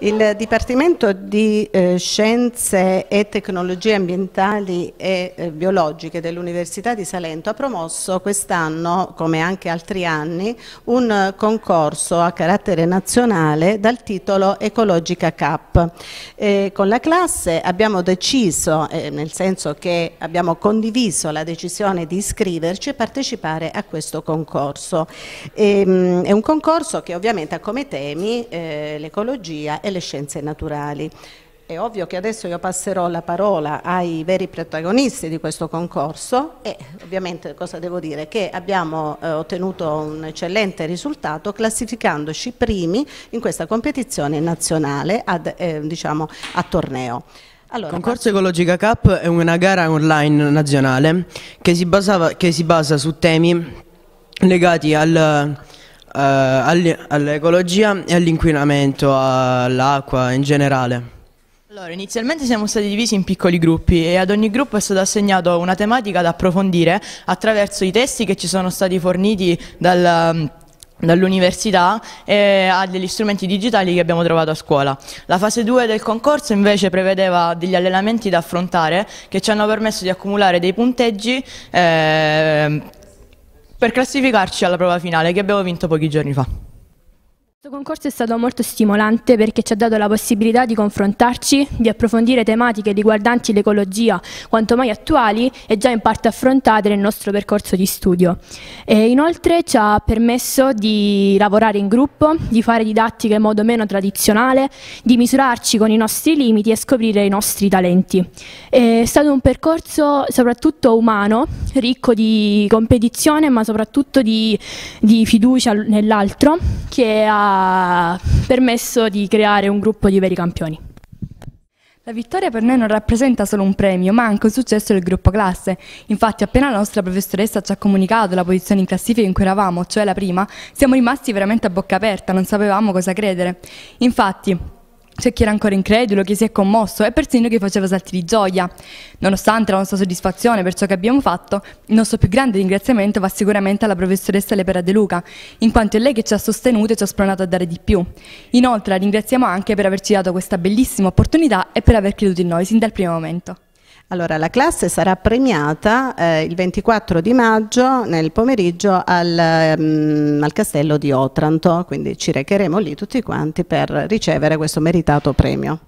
Il Dipartimento di eh, Scienze e Tecnologie Ambientali e eh, Biologiche dell'Università di Salento ha promosso quest'anno, come anche altri anni, un concorso a carattere nazionale dal titolo Ecologica Cup. con la classe abbiamo deciso, eh, nel senso che abbiamo condiviso la decisione di iscriverci e partecipare a questo concorso. E, ehm, mh, è un concorso che ovviamente ha come temi eh, l'ecologia e le scienze naturali. È ovvio che adesso io passerò la parola ai veri protagonisti di questo concorso e ovviamente cosa devo dire? Che abbiamo eh, ottenuto un eccellente risultato classificandoci primi in questa competizione nazionale ad, eh, diciamo, a torneo. Allora, Concorso Ecologica Cup è una gara online nazionale che si, basava, che si basa su temi legati al, eh, all'ecologia e all'inquinamento, all'acqua in generale? Allora, inizialmente siamo stati divisi in piccoli gruppi e ad ogni gruppo è stata assegnata una tematica da approfondire attraverso i testi che ci sono stati forniti dal dall'università e a degli strumenti digitali che abbiamo trovato a scuola. La fase 2 del concorso invece prevedeva degli allenamenti da affrontare che ci hanno permesso di accumulare dei punteggi eh, per classificarci alla prova finale che abbiamo vinto pochi giorni fa. Questo concorso è stato molto stimolante perché ci ha dato la possibilità di confrontarci, di approfondire tematiche riguardanti l'ecologia quanto mai attuali e già in parte affrontate nel nostro percorso di studio. E inoltre ci ha permesso di lavorare in gruppo, di fare didattica in modo meno tradizionale, di misurarci con i nostri limiti e scoprire i nostri talenti. È stato un percorso soprattutto umano, ricco di competizione ma soprattutto di, di fiducia nell'altro che ha permesso di creare un gruppo di veri campioni. La vittoria per noi non rappresenta solo un premio, ma anche un successo del gruppo classe. Infatti, appena la nostra professoressa ci ha comunicato la posizione in classifica in cui eravamo, cioè la prima, siamo rimasti veramente a bocca aperta, non sapevamo cosa credere. Infatti, c'è chi era ancora incredulo, chi si è commosso e persino chi faceva salti di gioia. Nonostante la nostra soddisfazione per ciò che abbiamo fatto, il nostro più grande ringraziamento va sicuramente alla professoressa Lepera De Luca, in quanto è lei che ci ha sostenuto e ci ha spronato a dare di più. Inoltre la ringraziamo anche per averci dato questa bellissima opportunità e per aver creduto in noi sin dal primo momento. Allora, la classe sarà premiata eh, il 24 di maggio nel pomeriggio al, um, al, castello di Otranto, quindi ci recheremo lì tutti quanti per ricevere questo meritato premio.